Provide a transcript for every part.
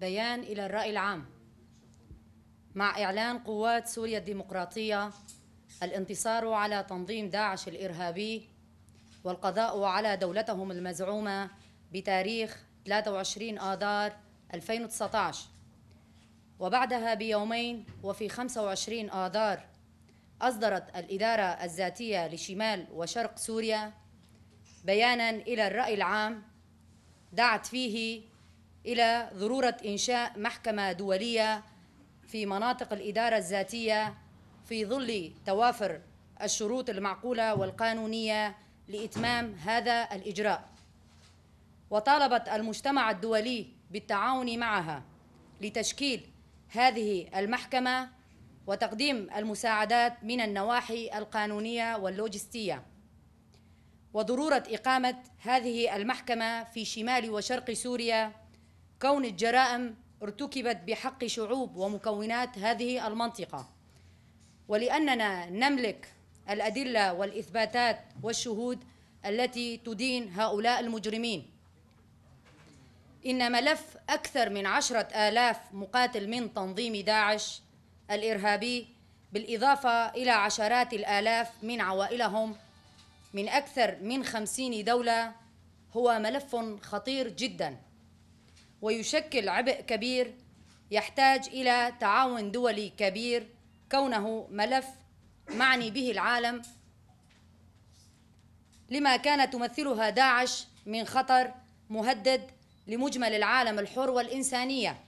بيان إلى الرأي العام مع إعلان قوات سوريا الديمقراطية الانتصار على تنظيم داعش الإرهابي والقضاء على دولتهم المزعومة بتاريخ 23 آذار 2019 وبعدها بيومين وفي 25 آذار أصدرت الإدارة الذاتية لشمال وشرق سوريا بيانا إلى الرأي العام دعت فيه إلى ضرورة إنشاء محكمة دولية في مناطق الإدارة الذاتية في ظل توافر الشروط المعقولة والقانونية لإتمام هذا الإجراء وطالبت المجتمع الدولي بالتعاون معها لتشكيل هذه المحكمة وتقديم المساعدات من النواحي القانونية واللوجستية وضرورة إقامة هذه المحكمة في شمال وشرق سوريا كون الجرائم ارتكبت بحق شعوب ومكونات هذه المنطقة ولأننا نملك الأدلة والإثباتات والشهود التي تدين هؤلاء المجرمين إن ملف أكثر من عشرة آلاف مقاتل من تنظيم داعش الإرهابي بالإضافة إلى عشرات الآلاف من عوائلهم من أكثر من خمسين دولة هو ملف خطير جداً ويشكل عبء كبير يحتاج الى تعاون دولي كبير كونه ملف معني به العالم لما كان تمثلها داعش من خطر مهدد لمجمل العالم الحر والانسانيه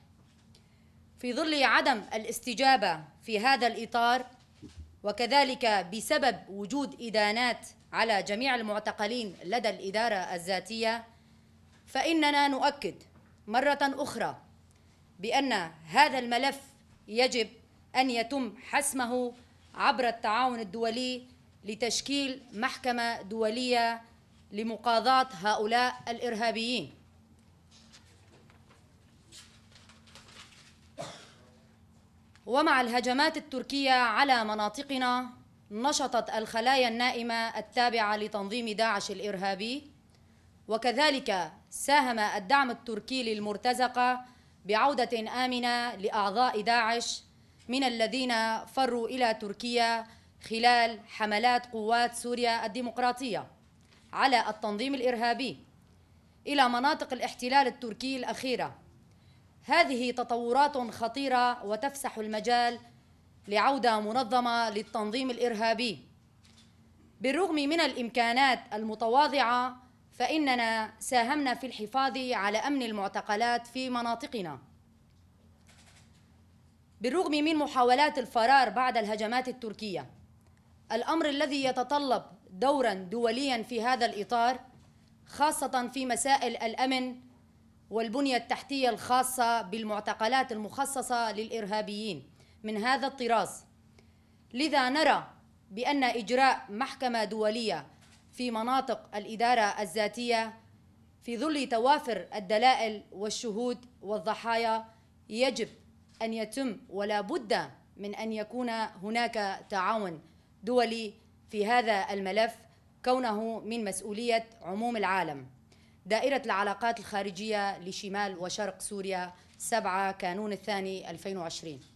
في ظل عدم الاستجابه في هذا الاطار وكذلك بسبب وجود ادانات على جميع المعتقلين لدى الاداره الذاتيه فاننا نؤكد مرة أخرى بأن هذا الملف يجب أن يتم حسمه عبر التعاون الدولي لتشكيل محكمة دولية لمقاضاة هؤلاء الإرهابيين ومع الهجمات التركية على مناطقنا نشطت الخلايا النائمة التابعة لتنظيم داعش الإرهابي وكذلك ساهم الدعم التركي للمرتزقة بعودة آمنة لأعضاء داعش من الذين فروا إلى تركيا خلال حملات قوات سوريا الديمقراطية على التنظيم الإرهابي إلى مناطق الاحتلال التركي الأخيرة هذه تطورات خطيرة وتفسح المجال لعودة منظمة للتنظيم الإرهابي بالرغم من الإمكانات المتواضعة فإننا ساهمنا في الحفاظ على أمن المعتقلات في مناطقنا بالرغم من محاولات الفرار بعد الهجمات التركية الأمر الذي يتطلب دورا دوليا في هذا الإطار خاصة في مسائل الأمن والبنية التحتية الخاصة بالمعتقلات المخصصة للإرهابيين من هذا الطراز لذا نرى بأن إجراء محكمة دولية في مناطق الإدارة الذاتية في ظل توافر الدلائل والشهود والضحايا يجب أن يتم ولا بد من أن يكون هناك تعاون دولي في هذا الملف كونه من مسؤولية عموم العالم دائرة العلاقات الخارجية لشمال وشرق سوريا 7 كانون الثاني 2020